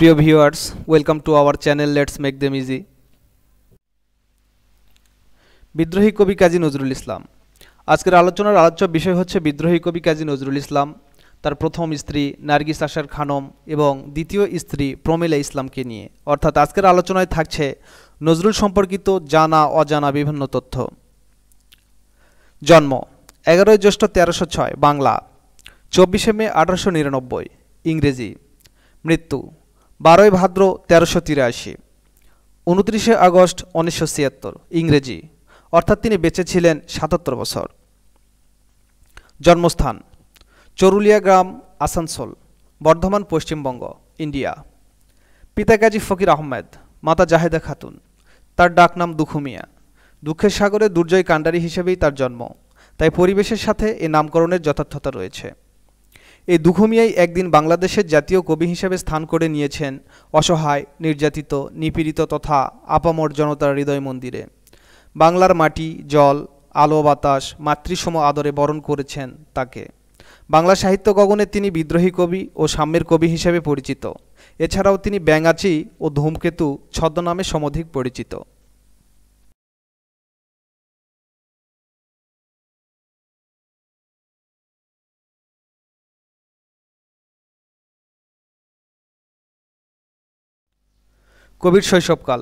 প্রিয় viewers welcome to our channel let's make them easy বিদ্রোহী কবি কাজী নজরুল ইসলাম আজকের আলোচনার আলোচ্য বিষয় হচ্ছে বিদ্রোহী কবি কাজী নজরুল ইসলাম তার প্রথম স্ত্রী নার্গিস আশার খানম এবং দ্বিতীয় স্ত্রী প্রমিলা ইসলামকে নিয়ে অর্থাৎ আজকের আলোচনায় থাকছে নজরুল সম্পর্কিত জানা অজানা বিভিন্ন তথ্য জন্ম এগারোই জ্যৈষ্ঠ তেরোশো ছয় বাংলা চব্বিশে মে আঠারোশো নিরানব্বই ইংরেজি মৃত্যু বারোই ভাদ্র তেরোশো তিরাশি উনত্রিশে আগস্ট উনিশশো ছিয়াত্তর ইংরেজি অর্থাৎ তিনি বেঁচে ছিলেন সাতাত্তর বছর জন্মস্থান চরুলিয়া গ্রাম আসানসোল বর্ধমান পশ্চিমবঙ্গ ইন্ডিয়া পিতা গাজী ফকির আহমেদ মাতা জাহেদা খাতুন তার ডাকনাম দুখুমিয়া দুঃখের সাগরে দুর্জয় কাণ্ডারি হিসেবেই তার জন্ম তাই পরিবেশের সাথে এ নামকরণের যথার্থতা রয়েছে এই দুঘুমিয়াই একদিন বাংলাদেশের জাতীয় কবি হিসেবে স্থান করে নিয়েছেন অসহায় নির্যাতিত নিপীড়িত তথা আপামর জনতার হৃদয় মন্দিরে বাংলার মাটি জল আলো বাতাস মাতৃসম আদরে বরণ করেছেন তাকে বাংলা সাহিত্য গগনে তিনি বিদ্রোহী কবি ও সাম্যের কবি হিসেবে পরিচিত এছাড়াও তিনি ব্যাঙাচি ও ধূমকেতু ছদ্মনামে সমধিক পরিচিত কোভিড শৈশবকাল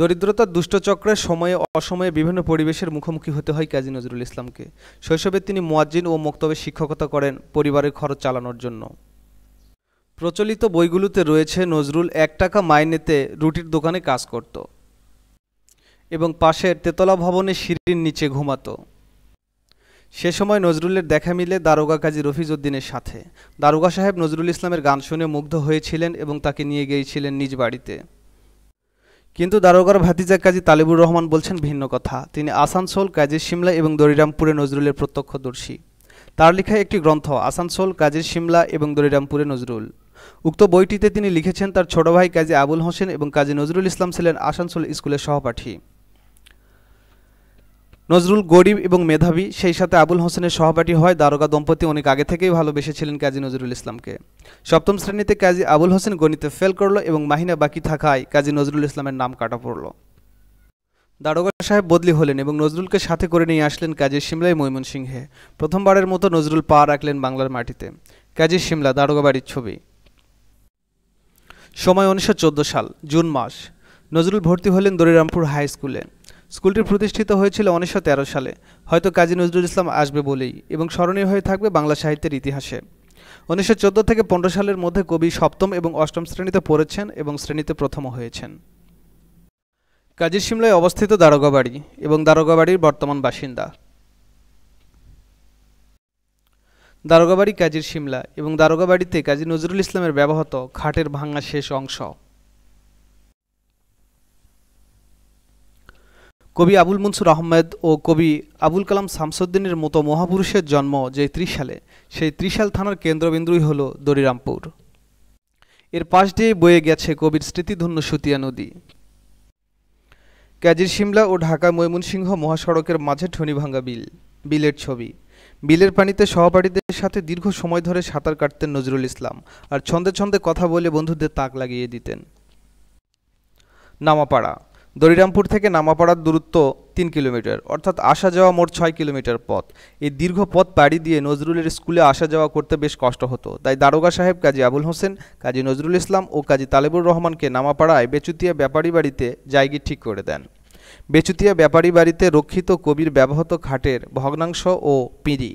দরিদ্রতার দুষ্টচক্রের সময়ে অসময়ে বিভিন্ন পরিবেশের মুখোমুখি হতে হয় কাজী নজরুল ইসলামকে শৈশবে তিনি মোয়াজ্জিন ও মোক্তবে শিক্ষকতা করেন পরিবারের খরচ চালানোর জন্য প্রচলিত বইগুলোতে রয়েছে নজরুল এক টাকা মাইনেতে রুটির দোকানে কাজ করত এবং পাশের তেতলা ভবনে সিঁড়ির নিচে ঘুমাত সে সময় নজরুলের দেখা মিলে দারোগা কাজী রফিজউদ্দিনের সাথে দারোগা সাহেব নজরুল ইসলামের গান শুনে মুগ্ধ হয়েছিলেন এবং তাকে নিয়ে গিয়েছিলেন নিজ বাড়িতে কিন্তু দারোগার ভাতিজা কাজী তালিবুর রহমান বলছেন ভিন্ন কথা তিনি আসানসোল কাজী সিমলা এবং দরিরামপুরে নজরুলের প্রত্যক্ষদর্শী তার লেখা একটি গ্রন্থ আসানসোল কাজী সিমলা এবং দরিরামপুরে নজরুল উক্ত বইটিতে তিনি লিখেছেন তার ছোট ভাই কাজী আবুল হোসেন এবং কাজী নজরুল ইসলাম ছিলেন আসানসোল স্কুলের সহপাঠী নজরুল গরিব এবং মেধাবী সেই সাথে আবুল হোসেনের সহপাঠী হয় দারোগা দম্পতি অনেক আগে থেকেই ভালোবেসেছিলেন কাজী নজরুল ইসলামকে সপ্তম শ্রেণীতে কাজী আবুল হোসেন গণিতে ফেল করল এবং মাহিনা বাকি থাকায় কাজী নজরুল ইসলামের নাম কাটা পড়ল দারোগা সাহেব বদলি হলেন এবং নজরুলকে সাথে করে নিয়ে আসলেন কাজী সিমলায় সিংহে প্রথমবারের মতো নজরুল পা রাখলেন বাংলার মাটিতে কাজী সিমলা দারোগা বাড়ির ছবি সময় উনিশশো সাল জুন মাস নজরুল ভর্তি হলেন দরিরামপুর হাই স্কুলে স্কুলটি প্রতিষ্ঠিত হয়েছিল উনিশশো সালে হয়তো কাজী নজরুল ইসলাম আসবে বলেই এবং স্মরণীয় হয়ে থাকবে বাংলা সাহিত্যের ইতিহাসে উনিশশো থেকে পনেরো সালের মধ্যে কবি সপ্তম এবং অষ্টম শ্রেণীতে পড়েছেন এবং শ্রেণীতে প্রথম হয়েছেন কাজী সিমলায় অবস্থিত দারোগাবাড়ি এবং দারোগাবাড়ির বর্তমান বাসিন্দা দারোগাবাড়ি কাজীর সিমলা এবং দারোগাবাড়িতে কাজী নজরুল ইসলামের ব্যবহৃত খাটের ভাঙা শেষ অংশ কবি আবুল মনসুর আহমেদ ও কবি আবুল কালাম শামসুদ্দিনের মতো মহাপুরুষের জন্ম যে ত্রিশ সালে সেই ত্রিশাল থানার কেন্দ্রবিন্দুই হল দরিরামপুর এর পাশ দিয়ে বয়ে গেছে কবির স্মৃতিধন্য সুতিয়া নদী কাজির সিমলা ও ঢাকা ময়মনসিংহ মহাসড়কের মাঝে ঠনিভাঙ্গা বিল বিলের ছবি বিলের পানিতে সহপাঠীদের সাথে দীর্ঘ সময় ধরে সাঁতার কাটতেন নজরুল ইসলাম আর ছন্দে ছন্দে কথা বলে বন্ধুদের তাক লাগিয়ে দিতেন নামাপাড়া দরিরামপুর থেকে নামাপাড়ার দূরত্ব তিন কিলোমিটার অর্থাৎ আসা যাওয়া মোট ছয় কিলোমিটার পথ এই দীর্ঘ পথ পাড়ি দিয়ে নজরুলের স্কুলে আসা যাওয়া করতে বেশ কষ্ট হতো তাই দারোগা সাহেব কাজী আবুল হোসেন কাজী নজরুল ইসলাম ও কাজী তালেবুর রহমানকে নামাপাড়ায় বেচুতিয়া ব্যাপারী বাড়িতে জায়গি ঠিক করে দেন বেচুতিয়া ব্যাপারী বাড়িতে রক্ষিত কবির ব্যবহৃত খাটের ভগ্নাংশ ও পিঁড়ি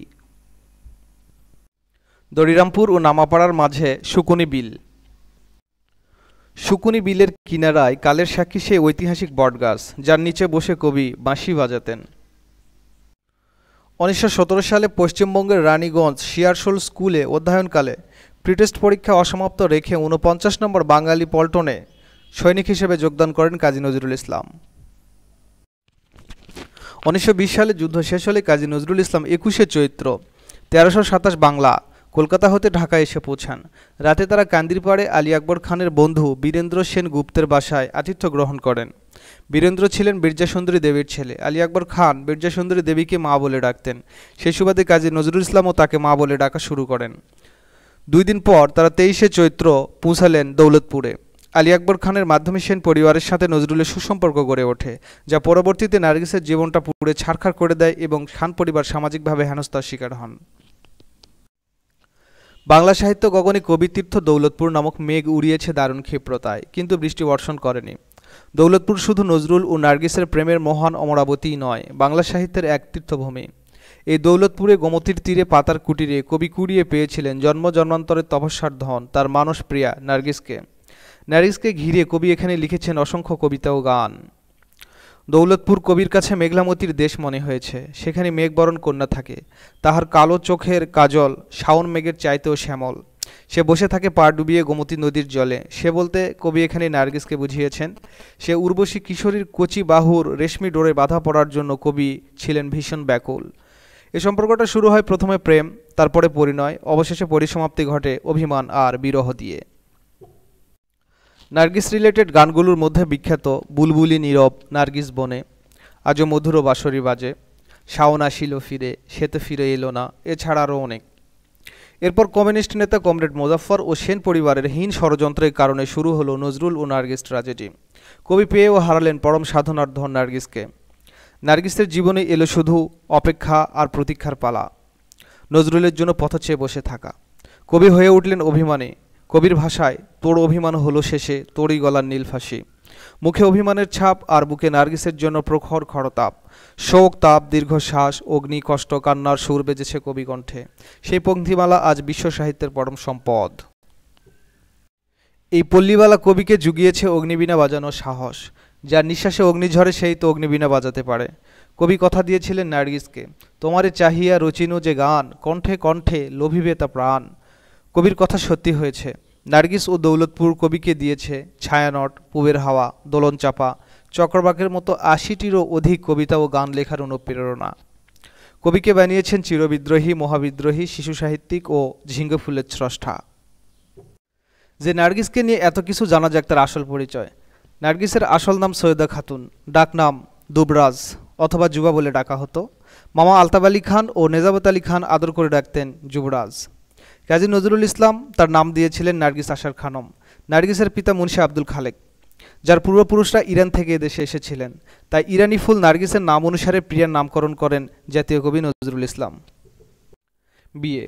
দরিরামপুর ও নামাপাড়ার মাঝে শুকুনি বিল শুকুনি বিলের কিনারায় কালের সাক্ষী সেই ঐতিহাসিক বটগাছ যার নিচে বসে কবি বাঁশি বাজাতেন উনিশশো সালে পশ্চিমবঙ্গের রানীগঞ্জ শিয়ারশোল স্কুলে অধ্যয়নকালে প্রিটেস্ট পরীক্ষা অসমাপ্ত রেখে উনপঞ্চাশ নম্বর বাঙালি পল্টনে সৈনিক হিসেবে যোগদান করেন কাজী নজরুল ইসলাম উনিশশো সালে যুদ্ধ শেষ হলে কাজী নজরুল ইসলাম একুশে চৈত্র তেরোশো সাতাশ বাংলা কলকাতা হতে ঢাকায় এসে পৌঁছান রাতে তারা কান্দিরপাড়ে আলী আকবর খানের বন্ধু বীরেন্দ্র সেন গুপ্তের বাসায় আতিথ্য গ্রহণ করেন বীরেন্দ্র ছিলেন বীরজাসুন্দরী দেবীর ছেলে আলী আকবর খান বীরজাসুন্দরী দেবীকে মা বলে ডাকতেন সে সুবাদে কাজী নজরুল ইসলামও তাকে মা বলে ডাকা শুরু করেন দুই দিন পর তারা তেইশে চৈত্র পৌঁছালেন দৌলতপুরে আলী আকবর খানের মাধ্যমে সেন পরিবারের সাথে নজরুলের সুসম্পর্ক গড়ে ওঠে যা পরবর্তীতে নার্গিসের জীবনটা পুরে ছাড়খাড় করে দেয় এবং খান পরিবার সামাজিকভাবে হেনস্থার শিকার হন বাংলা সাহিত্য গগনে কবিতীর্থ দৌলতপুর নামক মেঘ উড়িয়েছে দারুণ ক্ষিপ্রতায় কিন্তু বৃষ্টি বর্ষণ করেনি দৌলতপুর শুধু নজরুল ও নার্গিসের প্রেমের মহান অমরাবতী নয় বাংলা সাহিত্যের এক তীর্থভূমি এই দৌলতপুরে গোমতির তীরে পাতার কুটিরে কবি কুড়িয়ে পেয়েছিলেন জন্ম জন্মান্তরের তপস্যার ধন তার মানস প্রিয়া নার্গিসকে নার্গিসকে ঘিরে কবি এখানে লিখেছেন অসংখ্য কবিতা ও গান দৌলতপুর কবির কাছে মেঘলামতির দেশ মনে হয়েছে সেখানে মেঘবরণ কন্যা থাকে তাহার কালো চোখের কাজল শাওন মেঘের চাইতেও শ্যামল সে বসে থাকে পা ডুবিয়ে গোমতী নদীর জলে সে বলতে কবি এখানে নার্গিসকে বুঝিয়েছেন সে উর্বশী কিশোরীর কচি বাহুর রেশমি ডোরে বাধা পড়ার জন্য কবি ছিলেন ভীষণ ব্যাকুল এ সম্পর্কটা শুরু হয় প্রথমে প্রেম তারপরে পরিণয় অবশেষে পরিসমাপ্তি ঘটে অভিমান আর বিরহ দিয়ে নার্গিস রিলেটেড গানগুলোর মধ্যে বিখ্যাত বুলবুলি নীরব নার্গিস বনে আজও মধুর বাঁশরি বাজে শাওন আসিল ফিরে সেতে ফিরে এলো না এছাড়া আরও অনেক এরপর কমিউনিস্ট নেতা কমরেড মুজাফর ও সেন পরিবারের হীন ষড়যন্ত্রের কারণে শুরু হলো নজরুল ও নার্গিস ট্রাজেডি কবি পেয়েও হারালেন পরম সাধনার ধন নার্গিসকে নার্গিসের জীবনে এলো শুধু অপেক্ষা আর প্রতীক্ষার পালা নজরুলের জন্য পথ চেয়ে বসে থাকা কবি হয়ে উঠলেন অভিমানে কবির ভাষায় তোর অভিমান হলো শেষে তোরই গলার নীলফাঁসি মুখে অভিমানের ছাপ আর বুকে নার্গিসের জন্য প্রখর খরতাপ শোক তাপ দীর্ঘশ্বাস অগ্নি কষ্ট কান্নার সুর বেজেছে কবিকণ্ঠে সেই পঙ্ক্তিমালা আজ বিশ্ব সাহিত্যের পরম সম্পদ এই পল্লীবালা কবিকে জুগিয়েছে অগ্নিবীণা বাজানোর সাহস যার নিঃশ্বাসে অগ্নিঝড়ে সেই তো অগ্নিবীণা বাজাতে পারে কবি কথা দিয়েছিলেন নার্গিসকে তোমারে চাহিয়া রচিনো যে গান কণ্ঠে কণ্ঠে লোভিবে তা প্রাণ কবির কথা সত্যি হয়েছে নার্গিস ও দৌলতপুর কবিকে দিয়েছে ছায়ানট পুবের হাওয়া দোলন চাপা চক্রবাকের মতো আশিটিরও অধিক কবিতা ও গান লেখার অনুপ্রেরণা কবিকে বানিয়েছেন চিরবিদ্রোহী মহাবিদ্রোহী শিশু সাহিত্যিক ও ঝিঙ্গে ফুলের স্রষ্টা যে নার্গিসকে নিয়ে এত কিছু জানা যাক তার আসল পরিচয় নার্গিসের আসল নাম সৈয়দা খাতুন ডাকনাম দুবরাজ অথবা যুবা বলে ডাকা হতো মামা আলতাব আলী খান ও নেজাবত আলী খান আদর করে ডাকতেন যুবরাজ কাজী নজরুল ইসলাম তার নাম দিয়েছিলেন নার্গিস আশার খানম নার্গিসের পিতা মুন্সি আব্দুল খালেক যার পূর্বপুরুষরা ইরান থেকে এদেশে এসেছিলেন তাই ইরানি ফুল নার্গিসের নাম অনুসারে প্রিয়ার নামকরণ করেন জাতীয় কবি নজরুল ইসলাম বিয়ে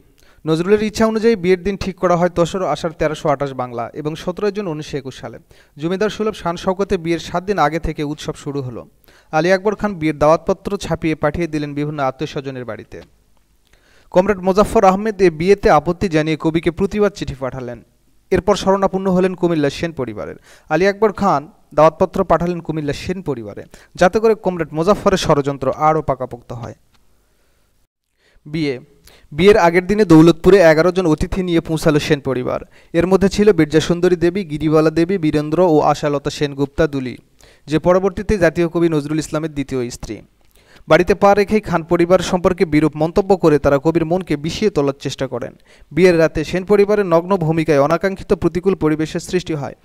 নজরুলের ইচ্ছা অনুযায়ী বিয়ের দিন ঠিক করা হয় দোসরা আষাঢ় তেরোশো আঠাশ বাংলা এবং সতেরোই জুন উনিশশো একুশ সালে জমিদার সুলভ শান শওকতে বিয়ের সাত দিন আগে থেকে উৎসব শুরু হলো আলী আকবর খান বিয়ের দাওয়াতপত্র ছাপিয়ে পাঠিয়ে দিলেন বিভিন্ন আত্মীয় স্বজনের বাড়িতে কমরেড মোজাফর আহমেদ এ বিয়েতে আপত্তি জানিয়ে কবিকে প্রতিবাদ চিঠি পাঠালেন এরপর স্মরণাপূর্ণ হলেন কুমিল্লা সেন পরিবারের আলী আকবর খান দাওয়াতপত্র পাঠালেন কুমিল্লা সেন পরিবারে যাতে করে কমরেড মোজাফরের ষড়যন্ত্র আরও পাকাপোক্ত হয় বিয়ে বিয়ের আগের দিনে দৌলতপুরে এগারো জন অতিথি নিয়ে পৌঁছালো সেন পরিবার এর মধ্যে ছিল বীরজাসুন্দরী দেবী গিরিবালা দেবী বীরেন্দ্র ও আশালতা সেনগুপ্তা দুলি যে পরবর্তীতে জাতীয় কবি নজরুল ইসলামের দ্বিতীয় স্ত্রী বাড়িতে পা রেখেই খান পরিবার সম্পর্কে বিরূপ মন্তব্য করে তারা কবির মনকে বিষিয়ে তোলার চেষ্টা করেন বিয়ের রাতে সেন পরিবারের নগ্ন ভূমিকায় অনাকাঙ্ক্ষিত প্রতিকূল পরিবেশের সৃষ্টি হয়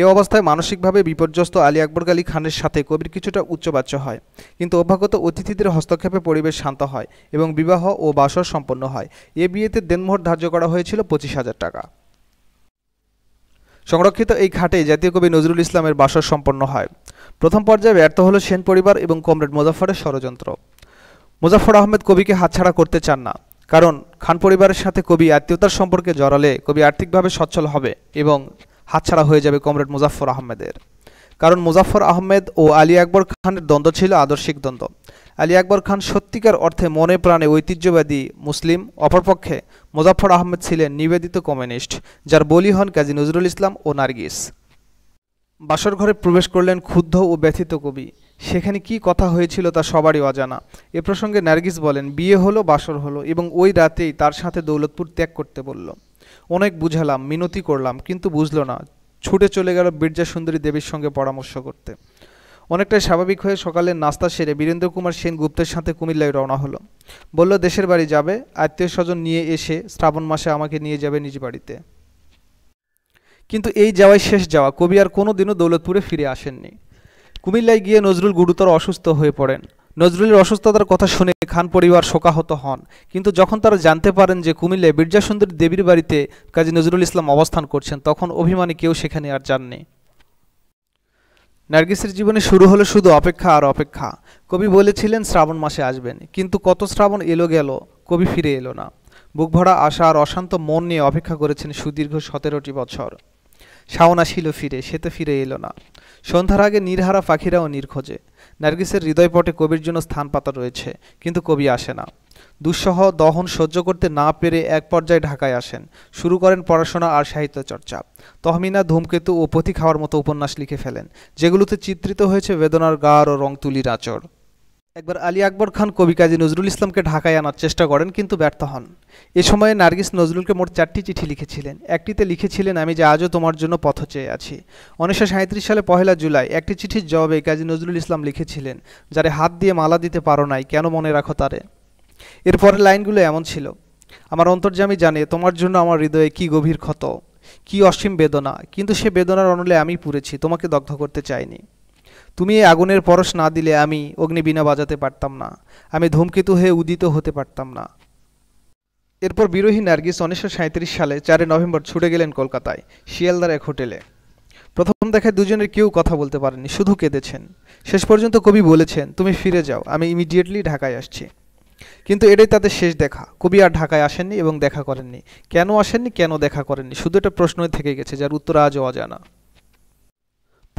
এ অবস্থায় মানসিকভাবে বিপর্যস্ত আলী আকবর আলী খানের সাথে কবির কিছুটা উচ্চবাচ্য হয় কিন্তু অভ্যাগত অতিথিদের হস্তক্ষেপে পরিবেশ শান্ত হয় এবং বিবাহ ও বাসর সম্পন্ন হয় এ বিয়েতে দেনমোহর ধার্য করা হয়েছিল পঁচিশ হাজার টাকা সংরক্ষিত এই ঘাটে জাতীয় কবি নজরুল ইসলামের বাসর সম্পন্ন হয় প্রথম পর্যায়ে ব্যর্থ হলো সেন পরিবার এবং কমরেড মুজাফরের ষড়যন্ত্র মুজাফর আহমেদ কবিকে হাতছাড়া করতে চান না কারণ খান পরিবারের সাথে কবি আত্মীয়তার সম্পর্কে জড়ালে কবি আর্থিকভাবে সচ্ছল হবে এবং হাতছাড়া হয়ে যাবে কমরেড মুজাফর আহমেদের কারণ মুজাফর আহমেদ ও আলী আকবর খানের দ্বন্দ্ব ছিল আদর্শিক দ্বন্দ্ব আলী আকবর খান সত্যিকার অর্থে মনে প্রাণে ঐতিহ্যবাদী মুসলিম অপরপক্ষে মুজাফর আহমেদ ছিলেন নিবেদিত কমিউনিস্ট যার বলি হন কাজী নজরুল ইসলাম ও নার্গিস বাসর ঘরে প্রবেশ করলেন ক্ষুব্ধ ও ব্যথিত কবি সেখানে কি কথা হয়েছিল তা সবারই অজানা এ প্রসঙ্গে নার্গিস বলেন বিয়ে হলো বাসর হলো এবং ওই রাতেই তার সাথে দৌলতপুর ত্যাগ করতে বলল অনেক বুঝালাম মিনতি করলাম কিন্তু বুঝল না ছুটে চলে গেল বীরজা সুন্দরী দেবীর সঙ্গে পরামর্শ করতে অনেকটাই স্বাভাবিক হয়ে সকালের নাস্তা সেরে বীরেন্দ্র কুমার সেন গুপ্তের সাথে কুমিল্লায় রওনা হলো বলল দেশের বাড়ি যাবে আত্মীয় স্বজন নিয়ে এসে শ্রাবণ মাসে আমাকে নিয়ে যাবে নিজ বাড়িতে কিন্তু এই যাওয়াই শেষ যাওয়া কবি আর কোনো দিনও দৌলতপুরে ফিরে আসেননি কুমিল্লায় গিয়ে নজরুল গুরুতর অসুস্থ হয়ে পড়েন নজরুলের অসুস্থতার কথা শুনে খান পরিবার শোকাহত হন কিন্তু যখন তারা জানতে পারেন যে কুমিল্লায় বীরজাসুন্দরী দেবীর বাড়িতে কাজী নজরুল ইসলাম অবস্থান করছেন তখন অভিমানী কেউ সেখানে আর যাননি নার্গিসের জীবনে শুরু হলো শুধু অপেক্ষা আর অপেক্ষা কবি বলেছিলেন শ্রাবণ মাসে আসবেন কিন্তু কত শ্রাবণ এলো গেল কবি ফিরে এলো না বুক ভরা আশা আর অশান্ত মন নিয়ে অপেক্ষা করেছেন সুদীর্ঘ সতেরোটি বছর শাওন আসিল ফিরে সে তো ফিরে এলো না সন্ধ্যার আগে নিরহারা পাখিরাও নির্খোঁজে নার্গিসের হৃদয়পটে কবির জন্য স্থান পাতা রয়েছে কিন্তু কবি আসে না দুঃসহ দহন সহ্য করতে না পেরে এক পর্যায়ে ঢাকায় আসেন শুরু করেন পড়াশোনা আর সাহিত্য চর্চা তহমিনা ধূমকেতু ও পথি খাওয়ার মতো উপন্যাস লিখে ফেলেন যেগুলোতে চিত্রিত হয়েছে বেদনার গাঢ় ও রং তুলির আচর একবার আলী আকবর খান কবি কাজী নজরুল ইসলামকে ঢাকায় আনার চেষ্টা করেন কিন্তু ব্যর্থ হন এ সময়ে নার্গিস নজরুলকে মোট চারটি চিঠি লিখেছিলেন একটিতে লিখেছিলেন আমি যে আজও তোমার জন্য পথ চেয়ে আছি উনিশশো সালে পহেলা জুলাই একটি চিঠির জবাবে কাজী নজরুল ইসলাম লিখেছিলেন যারে হাত দিয়ে মালা দিতে পারো নাই কেন মনে রাখো তারে এরপরের লাইনগুলো এমন ছিল আমার অন্তর্যামী জানে তোমার জন্য আমার হৃদয়ে কি গভীর ক্ষত কি অসীম বেদনা কিন্তু সে বেদনার অনলে আমি পুড়েছি তোমাকে দগ্ধ করতে চাইনি তুমি এই আগুনের পরশ না দিলে আমি অগ্নিবীণা বাজাতে পারতাম না আমি ধূমকেতু হয়ে উদিত হতে পারতাম না এরপর বিরোহী নার্গিস উনিশশো সালে চারই নভেম্বর ছুটে গেলেন কলকাতায় শিয়ালদার এক হোটেলে প্রথম দেখায় দুজনের কেউ কথা বলতে পারেনি শুধু কেঁদেছেন শেষ পর্যন্ত কবি বলেছেন তুমি ফিরে যাও আমি ইমিডিয়েটলি ঢাকায় আসছি কিন্তু এটাই তাদের শেষ দেখা কবি আর ঢাকায় আসেননি এবং দেখা করেননি কেন আসেননি কেন দেখা করেননি শুধু একটা প্রশ্নই থেকে গেছে যার উত্তর আজও অজানা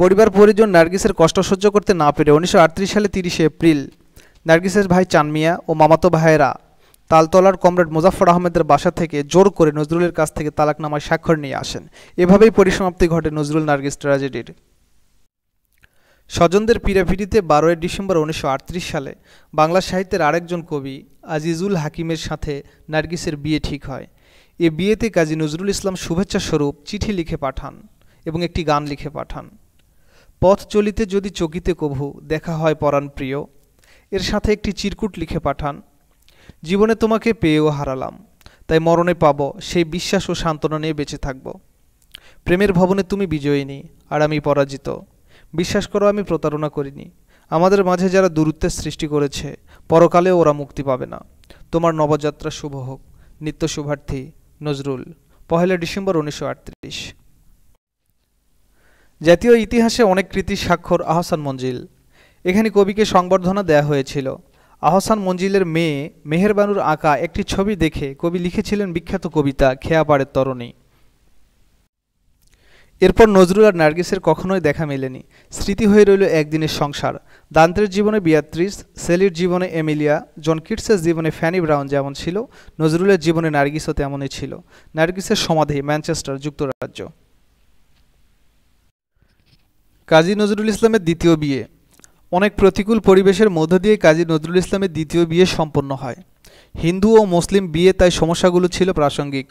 পরিবার পরিজন নার্গিসের কষ্ট সহ্য করতে না পেরে উনিশশো সালে তিরিশে এপ্রিল নার্গিসের ভাই চানমিয়া ও মামাতো ভাইয়েরা তালতলার কমরেড মুজাফর আহমেদের বাসা থেকে জোর করে নজরুলের কাছ থেকে তালাকনামায় স্বাক্ষর নিয়ে আসেন এভাবেই পরিসমাপ্তি ঘটে নজরুল নার্গিস ট্র্যাজেডির স্বজনদের পিড়াপিড়িতে বারোই ডিসেম্বর উনিশশো সালে বাংলা সাহিত্যের আরেকজন কবি আজিজুল হাকিমের সাথে নার্গিসের বিয়ে ঠিক হয় এ বিয়েতে কাজী নজরুল ইসলাম শুভেচ্ছা স্বরূপ চিঠি লিখে পাঠান এবং একটি গান লিখে পাঠান পথ চলিতে যদি চকিতে কভু দেখা হয় পরাণ প্রিয় এর সাথে একটি চিরকুট লিখে পাঠান জীবনে তোমাকে পেয়েও হারালাম তাই মরণে পাব সেই বিশ্বাস ও সান্ত্বনা নিয়ে বেঁচে থাকব প্রেমের ভবনে তুমি বিজয়িনী আর আমি পরাজিত বিশ্বাস করো আমি প্রতারণা করিনি আমাদের মাঝে যারা দূরত্বের সৃষ্টি করেছে পরকালে ওরা মুক্তি পাবে না তোমার নবযাত্রা শুভ হোক নিত্য শুভার্থী নজরুল পহেলা ডিসেম্বর উনিশশো জাতীয় ইতিহাসে অনেক কৃতি স্বাক্ষর আহসান মঞ্জিল এখানে কবিকে সংবর্ধনা দেয়া হয়েছিল আহসান মঞ্জিলের মেয়ে মেহেরবানুর আঁকা একটি ছবি দেখে কবি লিখেছিলেন বিখ্যাত কবিতা খেয়াপাড়ের তরণী এরপর নজরুল আর নার্গিসের কখনোই দেখা মেলেনি স্মৃতি হয়ে রইল একদিনের সংসার দান্তের জীবনে বিয়াত্রিস সেলির জীবনে এমিলিয়া জন কিটসের জীবনে ফ্যানি ব্রাউন যেমন ছিল নজরুলের জীবনে নার্গিসও তেমনই ছিল নার্গিসের সমাধি ম্যানচেস্টার যুক্তরাজ্য কাজী নজরুল ইসলামের দ্বিতীয় বিয়ে অনেক প্রতিকূল পরিবেশের মধ্য দিয়ে কাজী নজরুল ইসলামের দ্বিতীয় বিয়ে সম্পন্ন হয় হিন্দু ও মুসলিম বিয়ে তাই সমস্যাগুলো ছিল প্রাসঙ্গিক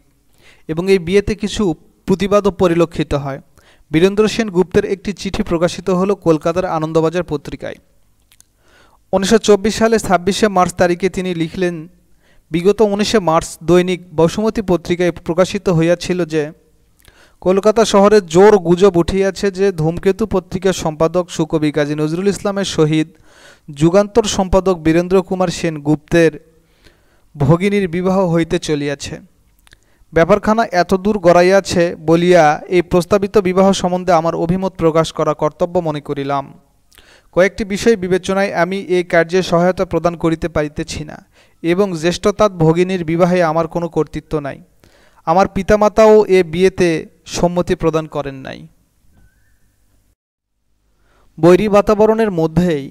এবং এই বিয়েতে কিছু প্রতিবাদও পরিলক্ষিত হয় বীরেন্দ্র সেন গুপ্তের একটি চিঠি প্রকাশিত হলো কলকাতার আনন্দবাজার পত্রিকায় উনিশশো সালে ছাব্বিশে মার্চ তারিখে তিনি লিখলেন বিগত উনিশে মার্চ দৈনিক বসুমতী পত্রিকায় প্রকাশিত হইয়াছিল যে কলকাতা শহরে জোর গুজব উঠিয়াছে যে ধূমকেতু পত্রিকার সম্পাদক সুকবি কাজী নজরুল ইসলামের শহীদ যুগান্তর সম্পাদক বীরেন্দ্র কুমার সেন গুপ্তের ভগিনীর বিবাহ হইতে চলিয়াছে ব্যাপারখানা এত দূর গড়াইয়াছে বলিয়া এই প্রস্তাবিত বিবাহ সম্বন্ধে আমার অভিমত প্রকাশ করা কর্তব্য মনে করিলাম কয়েকটি বিষয় বিবেচনায় আমি এই কার্যে সহায়তা প্রদান করিতে পারিতেছি না এবং জ্যেষ্ঠতাত ভগিনীর বিবাহে আমার কোনো কর্তৃত্ব নাই আমার পিতামাতাও এ বিয়েতে সম্মতি প্রদান করেন নাই বৈরী বাতাবরণের মধ্যেই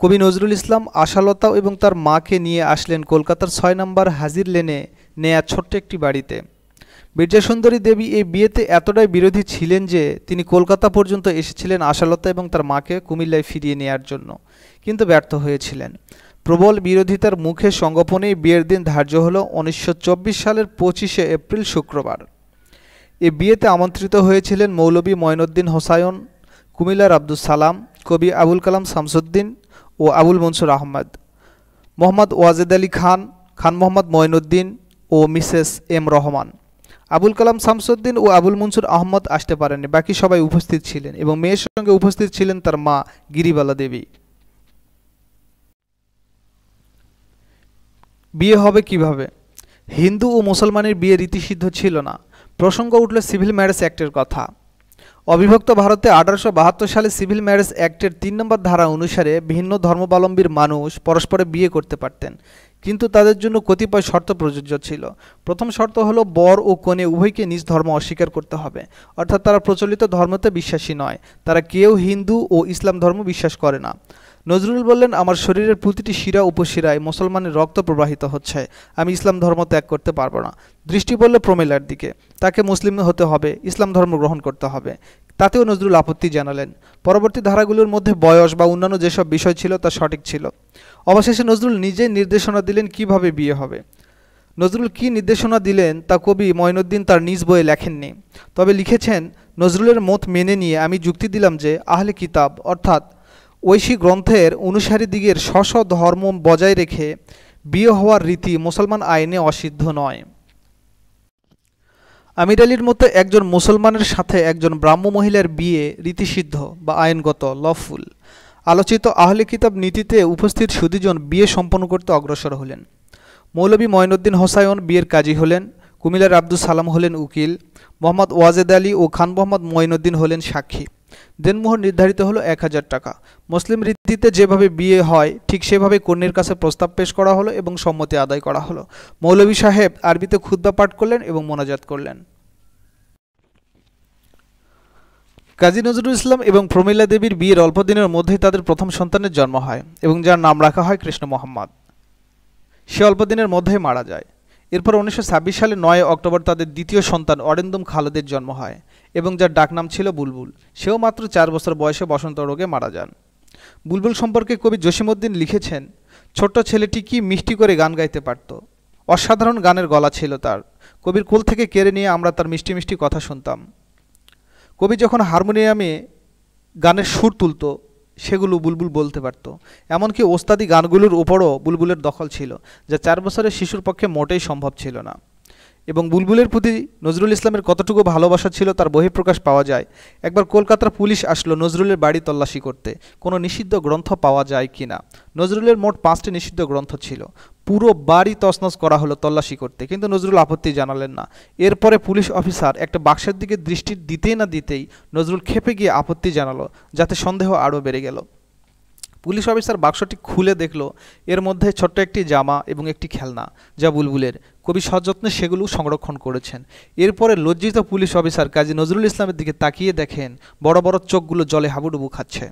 কবি নজরুল ইসলাম আশালতা এবং তার মাকে নিয়ে আসলেন কলকাতার ছয় নম্বর হাজির লেনে নেয়া ছোট্ট একটি বাড়িতে বীর্যাসুন্দরী দেবী এই বিয়েতে এতটাই বিরোধী ছিলেন যে তিনি কলকাতা পর্যন্ত এসেছিলেন আশালতা এবং তার মাকে কুমিল্লায় ফিরিয়ে নেয়ার জন্য কিন্তু ব্যর্থ হয়েছিলেন প্রবল বিরোধিতার মুখে সংগোপনেই বিয়ের দিন ধার্য হল উনিশশো সালের পঁচিশে এপ্রিল শুক্রবার এ বিয়েতে আমন্ত্রিত হয়েছিলেন মৌলবী ময়নুদ্দিন হোসায়ন কুমিল্লার আব্দুল সালাম কবি আবুল কালাম শামসুদ্দিন ও আবুল মনসুর আহমদ মোহাম্মদ ওয়াজেদ আলী খান খান মোহাম্মদ ময়নুদ্দিন ও মিসেস এম রহমান আবুল কালাম শামসুদ্দিন ও আবুল মনসুর আহমদ আসতে পারেননি বাকি সবাই উপস্থিত ছিলেন এবং মেয়ের সঙ্গে উপস্থিত ছিলেন তার মা গিরিবালা দেবী বিয়ে হবে কিভাবে হিন্দু ও মুসলমানের বিয়ে রীতিসিদ্ধ ছিল না প্রসঙ্গ উঠল সিভিল ম্যারেজ অ্যাক্টের কথা অবিভক্ত ভারতে আঠারোশো সালে সিভিল ম্যারেজ অ্যাক্টের তিন নম্বর ধারা অনুসারে ভিন্ন ধর্মাবলম্বীর মানুষ পরস্পরে বিয়ে করতে পারতেন কিন্তু তাদের জন্য কতিপয় শর্ত প্রযোজ্য ছিল প্রথম শর্ত হলো বর ও কনে উভয়কে নিজ ধর্ম অস্বীকার করতে হবে অর্থাৎ তারা প্রচলিত ধর্মতে বিশ্বাসী নয় তারা কেউ হিন্দু ও ইসলাম ধর্ম বিশ্বাস করে না নজরুল বললেন আমার শরীরের প্রতিটি শিরা উপশিরায় মুসলমানের রক্ত প্রবাহিত হচ্ছে আমি ইসলাম ধর্ম ত্যাগ করতে পারবো না দৃষ্টি বলল প্রমেলার দিকে তাকে মুসলিম হতে হবে ইসলাম ধর্ম গ্রহণ করতে হবে তাতেও নজরুল আপত্তি জানালেন পরবর্তী ধারাগুলোর মধ্যে বয়স বা অন্যান্য যেসব বিষয় ছিল তা সঠিক ছিল অবশেষে নজরুল নিজে নির্দেশনা দিলেন কিভাবে বিয়ে হবে নজরুল কি নির্দেশনা দিলেন তা কবি ময়নুদ্দিন তার নিজ বইয়ে লেখেননি তবে লিখেছেন নজরুলের মত মেনে নিয়ে আমি যুক্তি দিলাম যে আহলে কিতাব অর্থাৎ ঐশী গ্রন্থের অনুসারী দিগের স্বস্ব ধর্ম বজায় রেখে বিয়ে হওয়ার রীতি মুসলমান আইনে অসিদ্ধ নয় আমির আলীর মতো একজন মুসলমানের সাথে একজন ব্রাহ্ম মহিলার বিয়ে রীতিসিদ্ধ বা আইনগত লফুল আলোচিত আহলে কিতাব নীতিতে উপস্থিত সুদীজন বিয়ে সম্পন্ন করতে অগ্রসর হলেন মৌলবী ময়নুদ্দিন হোসায়ন বিয়ের কাজী হলেন কুমিলার আব্দুল সালাম হলেন উকিল মোহাম্মদ ওয়াজেদ আলী ও খান মোহাম্মদ ময়নুদ্দিন হলেন সাক্ষী দেনমোহর নির্ধারিত হলো এক হাজার টাকা মুসলিম রীতিতে যেভাবে বিয়ে হয় ঠিক সেভাবে কন্যের কাছে প্রস্তাব পেশ করা হলো এবং সম্মতি আদায় করা হলো মৌলভী সাহেব আরবিতে ক্ষুদা পাঠ করলেন এবং মোনাজাত করলেন কাজী নজরুল ইসলাম এবং প্রমিলা দেবীর বিয়ের অল্প দিনের মধ্যেই তাদের প্রথম সন্তানের জন্ম হয় এবং যার নাম রাখা হয় কৃষ্ণ মোহাম্মদ সে অল্প দিনের মধ্যেই মারা যায় এরপর উনিশশো সালে নয় অক্টোবর তাদের দ্বিতীয় সন্তান অরেন্দম খালেদের জন্ম হয় এবং যার ডাকনাম ছিল বুলবুল সেও মাত্র চার বছর বয়সে বসন্ত রোগে মারা যান বুলবুল সম্পর্কে কবি জসিমুদ্দিন লিখেছেন ছোট্ট ছেলেটি কি মিষ্টি করে গান গাইতে পারত অসাধারণ গানের গলা ছিল তার কবির কোল থেকে কেড়ে নিয়ে আমরা তার মিষ্টি মিষ্টি কথা শুনতাম কবি যখন হারমোনিয়ামে গানের সুর তুলত সেগুলো বুলবুল বলতে পারত এমনকি ওস্তাদি গানগুলোর উপরও বুলবুলের দখল ছিল যা চার বছরের শিশুর পক্ষে মোটেই সম্ভব ছিল না এবং বুলবুলের প্রতি নজরুল ইসলামের কতটুকু ভালোবাসা ছিল তার বহিঃপ্রকাশ পাওয়া যায় একবার কলকাতার পুলিশ আসলো নজরুলের বাড়ি তল্লাশি করতে কোনো নিষিদ্ধ গ্রন্থ পাওয়া যায় কি না নজরুলের মোট পাঁচটি নিষিদ্ধ গ্রন্থ ছিল পুরো বাড়ি তছনছ করা হলো তল্লাশি করতে কিন্তু নজরুল আপত্তি জানালেন না এরপরে পুলিশ অফিসার একটা বাক্সের দিকে দৃষ্টি দিতেই না দিতেই নজরুল খেপে গিয়ে আপত্তি জানালো যাতে সন্দেহ আরও বেড়ে গেল পুলিশ অফিসার বাক্সটি খুলে দেখল এর মধ্যে ছোট্ট একটি জামা এবং একটি খেলনা যা বুলবুলের কবি সযত্নে সেগুলো সংরক্ষণ করেছেন এরপরে লজ্জিত পুলিশ অফিসার কাজী নজরুল ইসলামের দিকে তাকিয়ে দেখেন বড় বড় চোখগুলো জলে হাবুডুবু খাচ্ছে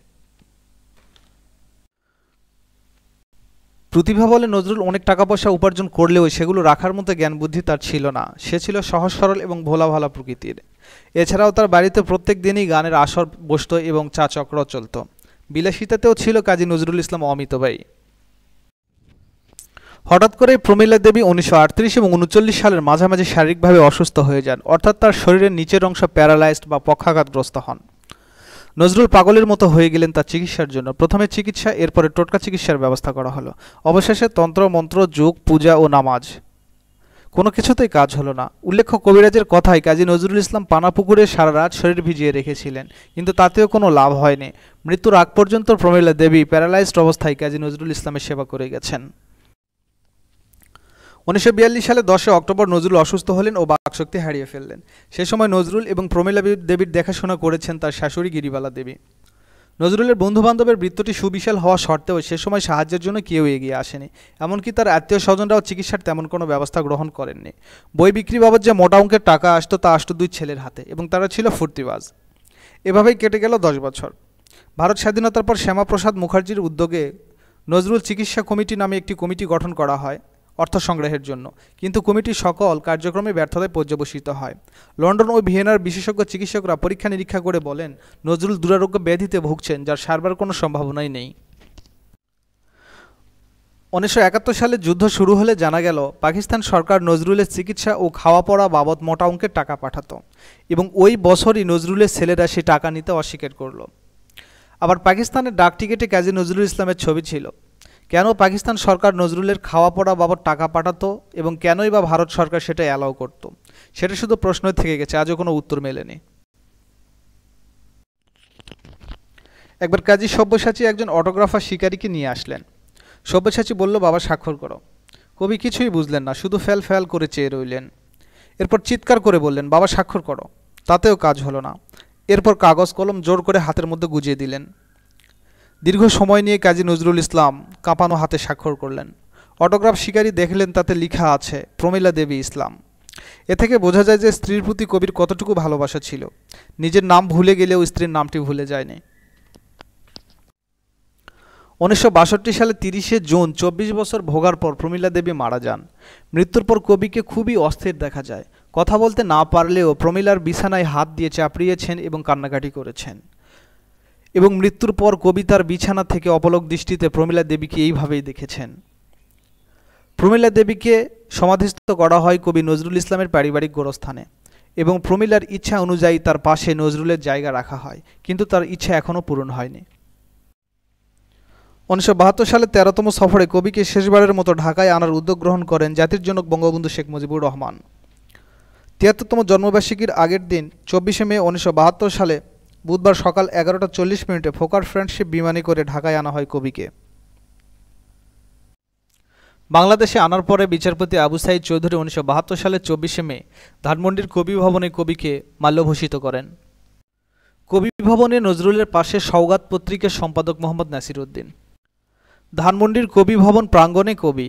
প্রতিভা বলে নজরুল অনেক টাকা পয়সা উপার্জন করলেও সেগুলো রাখার মতো জ্ঞান বুদ্ধি তার ছিল না সে ছিল সহজ সরল এবং ভোলা ভালা প্রকৃতির এছাড়াও তার বাড়িতে প্রত্যেক দিনই গানের আসর বসত এবং চা চক্র চলত বিলাসিতাতেও ছিল কাজী নজরুল ইসলাম অমিতবাই হঠাৎ করে প্রমীলা দেবী উনিশশো এবং উনচল্লিশ সালের মাঝামাঝি শারীরিকভাবে অসুস্থ হয়ে যান অর্থাৎ তার শরীরের নিচের অংশ প্যারালাইজড বা পক্ষাঘাতগ্রস্ত হন নজরুল পাগলের মতো হয়ে গেলেন তার চিকিৎসার জন্য প্রথমে চিকিৎসা এরপরে টোটকা চিকিৎসার ব্যবস্থা করা হলো অবশেষে তন্ত্র মন্ত্র যোগ পূজা ও নামাজ কোনো কিছুতেই কাজ হলো না উল্লেখ্য কবিরাজের কথায় কাজী নজরুল ইসলাম পানাপুকুরে সারা রাত শরীর ভিজিয়ে রেখেছিলেন কিন্তু তাতেও কোনো লাভ হয়নি মৃত্যুর আগ পর্যন্ত প্রমীলা দেবী প্যারালাইজড অবস্থায় কাজী নজরুল ইসলামের সেবা করে গেছেন উনিশশো সালে দশই অক্টোবর নজরুল অসুস্থ হলেন ও বাকশক্তি হারিয়ে ফেললেন সে সময় নজরুল এবং প্রমীলা দেবীর দেখাশোনা করেছেন তার শাশুড়ি গিরিবালা দেবী নজরুলের বন্ধুবান্ধবের বৃত্তটি সুবিশাল হওয়া সত্ত্বেও সে সময় সাহায্যের জন্য কেউ এগিয়ে আসেনি এমনকি তার আত্মীয় স্বজনরাও চিকিৎসার তেমন কোনো ব্যবস্থা গ্রহণ করেননি বই বিক্রি বাবদ যে মোটা অঙ্কের টাকা আসতো তা আসতো দুই ছেলের হাতে এবং তারা ছিল ফুর্তিবাজ এভাবেই কেটে গেল দশ বছর ভারত স্বাধীনতার পর শ্যামাপ্রসাদ মুখার্জির উদ্যোগে নজরুল চিকিৎসা কমিটি নামে একটি কমিটি গঠন করা হয় অর্থ সংগ্রহের জন্য কিন্তু কমিটি সকল কার্যক্রমে ব্যর্থতায় পর্যবসিত হয় লন্ডন ও ভিয়েনার বিশেষজ্ঞ চিকিৎসকরা পরীক্ষা নিরীক্ষা করে বলেন নজরুল দুরারোগ্য ব্যাধিতে ভুগছেন যার সারবার কোনো সম্ভাবনাই নেই উনিশশো একাত্তর সালে যুদ্ধ শুরু হলে জানা গেল পাকিস্তান সরকার নজরুলের চিকিৎসা ও খাওয়া পড়া বাবদ মোটা অঙ্কের টাকা পাঠাতো এবং ওই বছরই নজরুলের ছেলেরা সে টাকা নিতে অস্বীকার করল আবার পাকিস্তানের ডাক টিকেটে কাজী নজরুল ইসলামের ছবি ছিল কেন পাকিস্তান সরকার নজরুলের খাওয়া পড়া বাবদ টাকা পাঠাতো এবং কেনই বা ভারত সরকার সেটা অ্যালাউ করত সেটা শুধু প্রশ্নই থেকে গেছে আজও কোনো উত্তর মেলেনি একবার কাজী সব্যসাচী একজন অটোগ্রাফার শিকারীকে নিয়ে আসলেন সব্যসাচী বলল বাবা স্বাক্ষর করো কবি কিছুই বুঝলেন না শুধু ফ্যাল ফ্যাল করে চেয়ে রইলেন এরপর চিৎকার করে বললেন বাবা স্বাক্ষর করো তাতেও কাজ হলো না এরপর কাগজ কলম জোর করে হাতের মধ্যে গুজিয়ে দিলেন দীর্ঘ সময় নিয়ে কাজী নজরুল ইসলাম কাঁপানো হাতে স্বাক্ষর করলেন অটোগ্রাফ শিকারী দেখলেন তাতে লিখা আছে প্রমিলা দেবী ইসলাম এ থেকে বোঝা যায় যে স্ত্রীর প্রতি কবির কতটুকু ভালোবাসা ছিল নিজের নাম ভুলে গেলেও স্ত্রীর নামটি ভুলে যায়নি উনিশশো বাষট্টি সালে তিরিশে জুন চব্বিশ বছর ভোগার পর প্রমিলা দেবী মারা যান মৃত্যুর পর কবিকে খুবই অস্থির দেখা যায় কথা বলতে না পারলেও প্রমিলার বিছানায় হাত দিয়ে চাপড়িয়েছেন এবং কান্নাকাটি করেছেন এবং মৃত্যুর পর কবিতার বিছানা থেকে অপলক দৃষ্টিতে প্রমীলা দেবীকে এইভাবেই দেখেছেন প্রমীলা দেবীকে সমাধিস্থ করা হয় কবি নজরুল ইসলামের পারিবারিক গোরস্থানে এবং প্রমীলার ইচ্ছা অনুযায়ী তার পাশে নজরুলের জায়গা রাখা হয় কিন্তু তার ইচ্ছা এখনও পূরণ হয়নি উনিশশো বাহাত্তর সালে তেরোতম সফরে কবিকে শেষবারের মতো ঢাকায় আনার উদ্যোগ গ্রহণ করেন জাতির জনক বঙ্গবন্ধু শেখ মুজিবুর রহমান তিয়াত্তরতম জন্মবার্ষিকীর আগের দিন চব্বিশে মে উনিশশো সালে বুধবার সকাল এগারোটা চল্লিশ মিনিটে ফোকার ফ্রেন্ডশিপ বিমানে করে ঢাকায় আনা হয় কবিকে বাংলাদেশে আনার পরে বিচারপতি আবু সাইদ চৌধুরী উনিশশো বাহাত্তর সালের চব্বিশে মে ধানমন্ডির কবি ভবনে কবিকে মাল্যভূষিত করেন কবি ভবনে নজরুলের পাশে সওগাত পত্রিকার সম্পাদক মোহাম্মদ নাসির উদ্দিন ধানমন্ডির কবি ভবন প্রাঙ্গণে কবি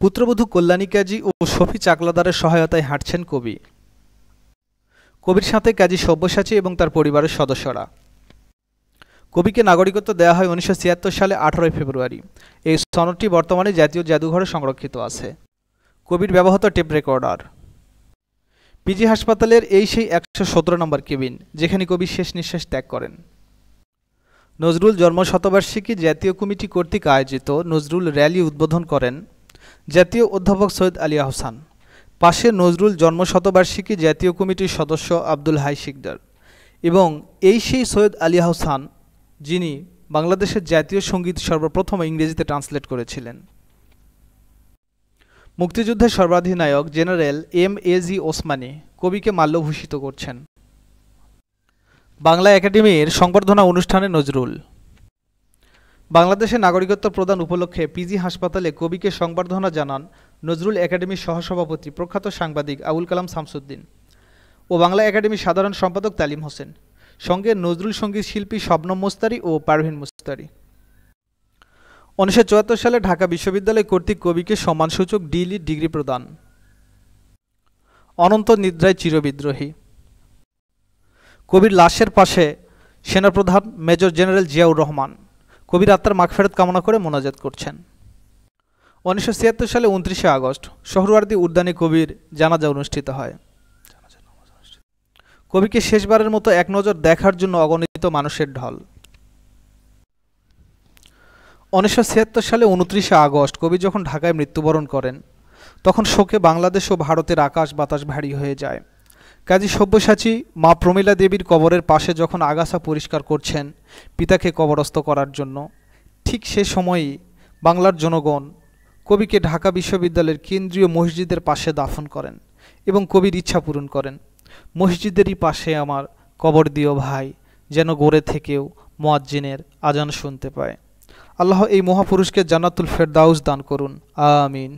পুত্রবধূ কল্যাণী কাজী ও শফি চাকলাদারের সহায়তায় হাঁটছেন কবি কবির সাথে কাজী সব্যসাচী এবং তার পরিবারের সদস্যরা কবিকে নাগরিকত্ব দেওয়া হয় উনিশশো সালে আঠারোই ফেব্রুয়ারি এই সনদটি বর্তমানে জাতীয় জাদুঘরে সংরক্ষিত আছে কবির ব্যবহৃত টেপ রেকর্ডার পিজি হাসপাতালের এই সেই একশো সতেরো নম্বর কেবিন যেখানে কবি শেষ নিঃশ্বাস ত্যাগ করেন নজরুল জন্ম শতবার্ষিকী জাতীয় কমিটি কর্তৃক আয়োজিত নজরুল র্যালি উদ্বোধন করেন জাতীয় অধ্যাপক সৈয়দ আলী আহসান পাশে নজরুল জন্মশতবার্ষিকী জাতীয় কমিটির সদস্য আব্দুল হাই শিকদার এবং এই সেই সৈয়দ আলী হাসান যিনি বাংলাদেশের জাতীয় সঙ্গীত সর্বপ্রথম ইংরেজিতে ট্রান্সলেট করেছিলেন মুক্তিযুদ্ধের সর্বাধিনায়ক general M A G Osmani কবিকে মাল্যভূষিত করছেন বাংলা একাডেমির সংবর্ধনা অনুষ্ঠানে নজরুল বাংলাদেশে নাগরিকত্ব প্রদান উপলক্ষে পিজি হাসপাতালে কবিকে সংবর্ধনা জানান নজরুল একাডেমির সহসভাপতি প্রখ্যাত সাংবাদিক আবুল কালাম শামসুদ্দিন ও বাংলা একাডেমির সাধারণ সম্পাদক তালিম হোসেন সঙ্গে নজরুল সঙ্গীত শিল্পী শবনম মোস্তারি ও পারভিন মুস্তারি উনিশশো সালে ঢাকা বিশ্ববিদ্যালয় কর্তৃক কবিকে সম্মানসূচক ডিলি ডিগ্রি প্রদান অনন্ত নিদ্রায় চিরবিদ্রোহী কবির লাশের পাশে সেনাপ্রধান মেজর জেনারেল জিয়াউর রহমান কবির আত্মার মাগফেরত কামনা করে মোনাজাত করছেন উনিশশো সালে উনত্রিশে আগস্ট শহরওয়ার্দী উদ্যানে কবির জানাজা অনুষ্ঠিত হয় কবিকে শেষবারের মতো এক নজর দেখার জন্য অগণিত মানুষের ঢল উনিশশো সালে উনত্রিশে আগস্ট কবি যখন ঢাকায় মৃত্যুবরণ করেন তখন শোকে বাংলাদেশ ও ভারতের আকাশ বাতাস ভারী হয়ে যায় কাজী সব্যসাচী মা প্রমীলা দেবীর কবরের পাশে যখন আগাছা পরিষ্কার করছেন পিতাকে কবরস্থ করার জন্য ঠিক সে সময়ই বাংলার জনগণ কবিকে ঢাকা বিশ্ববিদ্যালয়ের কেন্দ্রীয় মসজিদের পাশে দাফন করেন এবং কবির ইচ্ছা পূরণ করেন মসজিদেরই পাশে আমার কবর দিও ভাই যেন গড়ে থেকেও মোয়াজ্জিনের আজান শুনতে পায় আল্লাহ এই মহাপুরুষকে জান্নাতুল ফেরদাউস দান করুন আমিন